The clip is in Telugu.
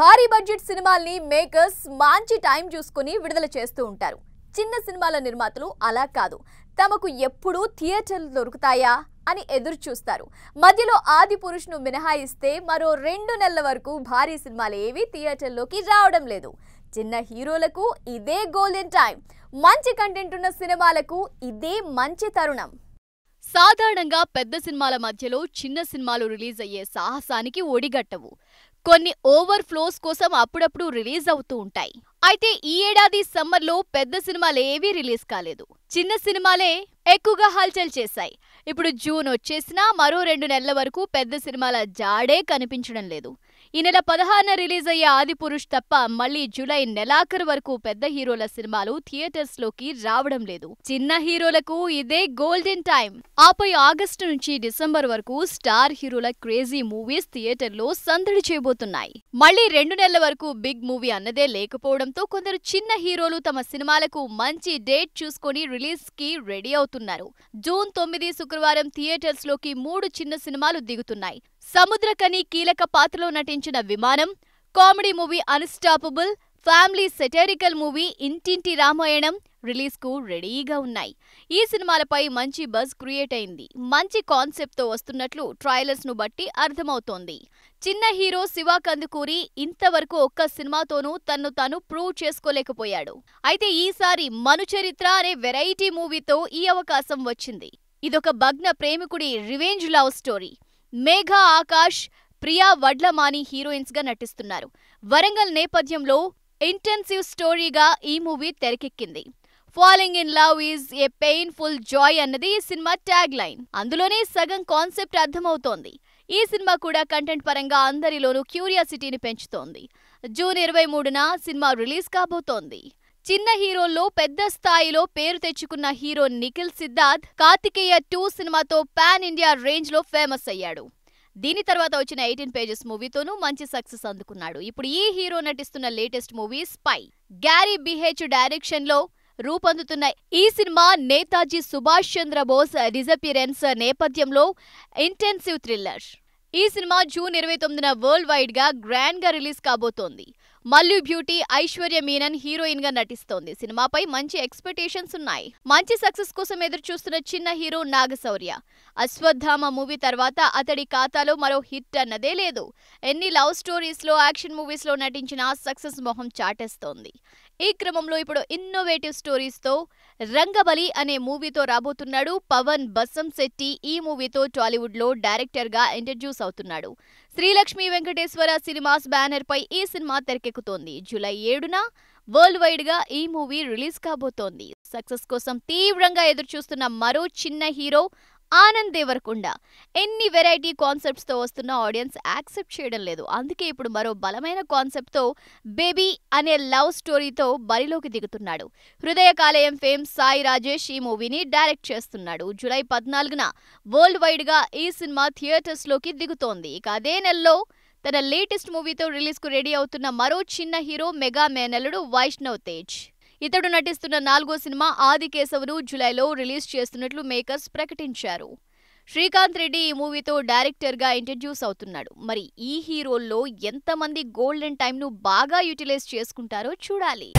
భారీ బడ్జెట్ సినిమాల్ని మేకర్స్ మంచి టైం చూసుకుని విడుదల చేస్తూ ఉంటారు చిన్న సినిమాల నిర్మాతలు అలా కాదు తమకు ఎప్పుడు థియేటర్లు దొరుకుతాయా అని ఎదురు చూస్తారు మధ్యలో ఆది పురుషును మినహాయిస్తే మరో రెండు నెలల వరకు భారీ సినిమాలు ఏవి థియేటర్లోకి రావడం లేదు చిన్న హీరోలకు ఇదే గోల్డెన్ టైం మంచి కంటెంట్ ఉన్న సినిమాలకు ఇదే మంచి తరుణం సాధారణంగా పెద్ద సినిమాల మధ్యలో చిన్న సినిమాలు రిలీజ్ అయ్యే సాహసానికి ఒడిగట్టవు కొన్ని ఓవర్ ఫ్లోస్ కోసం అప్పుడప్పుడు రిలీజ్ అవుతూ ఉంటాయి అయితే ఈ ఏడాది సమ్మర్లో పెద్ద సినిమాలు ఏవీ రిలీజ్ కాలేదు చిన్న సినిమాలే ఎక్కువగా హల్చల్ చేశాయి ఇప్పుడు జూన్ వచ్చేసినా మరో రెండు నెలల వరకు పెద్ద సినిమాల జాడే కనిపించడం లేదు ఈ నెల పదహారున రిలీజ్ అయ్యే ఆదిపురుష్ తప్ప మళ్ళీ జూలై నెలాఖరు వరకు పెద్ద హీరోల సినిమాలు థియేటర్స్ లోకి రావడం లేదు చిన్న హీరోలకు ఇదే గోల్డెన్ టైం ఆపై ఆగస్టు నుంచి డిసెంబర్ వరకు స్టార్ హీరోల క్రేజీ మూవీస్ థియేటర్లో సందడి చేయబోతున్నాయి మళ్ళీ రెండు నెలల వరకు బిగ్ మూవీ అన్నదే లేకపోవడంతో కొందరు చిన్న హీరోలు తమ సినిమాలకు మంచి డేట్ చూసుకొని రిలీజ్ కి రెడీ అవుతున్నారు జూన్ తొమ్మిది శుక్రవారం థియేటర్స్ లోకి మూడు చిన్న సినిమాలు దిగుతున్నాయి సముద్రకని కీలక పాత్రలో నటించిన Vimanam comedy movie unstoppable family satirical movie Intinti Ramayanam రిలీజ్కు రెడీగా ఉన్నాయి ఈ సినిమాలపై మంచి బజ్ క్రియేట్ అయింది మంచి కాన్సెప్ట్తో వస్తున్నట్లు ను బట్టి అర్థమవుతోంది చిన్న హీరో శివ కందుకూరి ఇంతవరకు ఒక్క సినిమాతోనూ తన్ను తాను ప్రూవ్ చేసుకోలేకపోయాడు అయితే ఈసారి మనుచరిత్ర అనే వెరైటీ మూవీతో ఈ అవకాశం వచ్చింది ఇదొక భగ్న ప్రేమికుడి revenge love story Megha Akash Priya Vadlamani హీరోయిన్స్గా నటిస్తున్నారు వరంగల్ నేపథ్యంలో ఇంటెన్సివ్ స్టోరీగా ఈ మూవీ తెరకెక్కింది falling in love is a painful joy అన్నది ఈ సినిమా ట్యాగ్ లైన్ అందులోనే సగం కాన్సెప్ట్ అర్థమవుతోంది ఈ సినిమా కూడా కంటెంట్ పరంగా అందరిలోనూ క్యూరియాసిటీని పెంచుతోంది జూన్ ఇరవై మూడున సినిమా రిలీజ్ కాబోతోంది చిన్న హీరోల్లో పెద్ద స్థాయిలో పేరు తెచ్చుకున్న హీరో నిఖిల్ సిద్ధార్థ్ కార్తికేయ టూ సినిమాతో పాన్ ఇండియా రేంజ్ లో ఫేమస్ అయ్యాడు దీని తర్వాత వచ్చిన ఎయిటీన్ పేజెస్ మూవీతోనూ మంచి సక్సెస్ అందుకున్నాడు ఇప్పుడు ఈ హీరో నటిస్తున్న latest movie spy Gary BH direction లో రూపొందుతున్న ఈ సినిమా నేతాజీ సుభాష్ చంద్రబోస్ డిజపిరెన్స్ నేపథ్యంలో ఇంటెన్సివ్ థ్రిల్లర్ ఈ సినిమా జూన్ ఇరవై తొమ్మిదిన వరల్డ్ వైడ్ గా గ్రాండ్ గా రిలీజ్ కాబోతోంది మల్లు బ్యూటీ ఐశ్వర్య మీనన్ హీరోయిన్ గా నటిస్తోంది సినిమాపై మంచి ఎక్స్పెక్టేషన్స్ ఉన్నాయి మంచి సక్సెస్ కోసం ఎదురు చూస్తున్న చిన్న హీరో నాగశౌర్య అశ్వత్థామ మూవీ తర్వాత అతడి ఖాతాలో మరో హిట్ అన్నదే లేదు ఎన్ని లవ్ స్టోరీస్లో యాక్షన్ మూవీస్ లో నటించిన సక్సెస్ మొహం చాటేస్తోంది ఈ క్రమంలో ఇప్పుడు ఇన్నోవేటివ్ స్టోరీస్తో రంగబలి అనే మూవీతో రాబోతున్నాడు పవన్ బస్సం శెట్టి ఈ మూవీతో టాలీవుడ్లో గా ఇంట్రడ్యూస్ అవుతున్నాడు శ్రీలక్ష్మి వెంకటేశ్వర సినిమాస్ బ్యానర్ పై ఈ సినిమా తెరకెక్కుతోంది జూలై ఏడున వరల్డ్ వైడ్ గా ఈ మూవీ రిలీజ్ కాబోతోంది సక్సెస్ కోసం తీవ్రంగా ఎదురుచూస్తున్న మరో చిన్న హీరో ఆనంద్ దేవరకుండ ఎన్ని వెరైటీ కాన్సెప్ట్స్తో వస్తున్న ఆడియన్స్ యాక్సెప్ట్ చేయడం లేదు అందుకే ఇప్పుడు మరో బలమైన కాన్సెప్ట్తో బేబీ అనే లవ్ స్టోరీతో బరిలోకి దిగుతున్నాడు హృదయ కాలేయం ఫేమ్ సాయి రాజేష్ ఈ మూవీని డైరెక్ట్ చేస్తున్నాడు జూలై పద్నాలుగున వరల్డ్ వైడ్గా ఈ సినిమా థియేటర్స్లోకి దిగుతోంది ఇక అదే నెలలో తన లేటెస్ట్ మూవీతో రిలీజ్కు రెడీ అవుతున్న మరో చిన్న హీరో మెగా మేనలుడు వైష్ణవ్ తేజ్ ఇతడు నటిస్తున్న నాలుగో సినిమా ఆది కేశవును జూలైలో రిలీజ్ చేస్తున్నట్లు మేకర్స్ ప్రకటించారు శ్రీకాంత్ రెడ్డి ఈ మూవీతో డైరెక్టర్గా ఇంట్రడ్యూస్ అవుతున్నాడు మరి ఈ హీరోల్లో ఎంతమంది గోల్డెన్ టైంను బాగా యూటిలైజ్ చేసుకుంటారో చూడాలి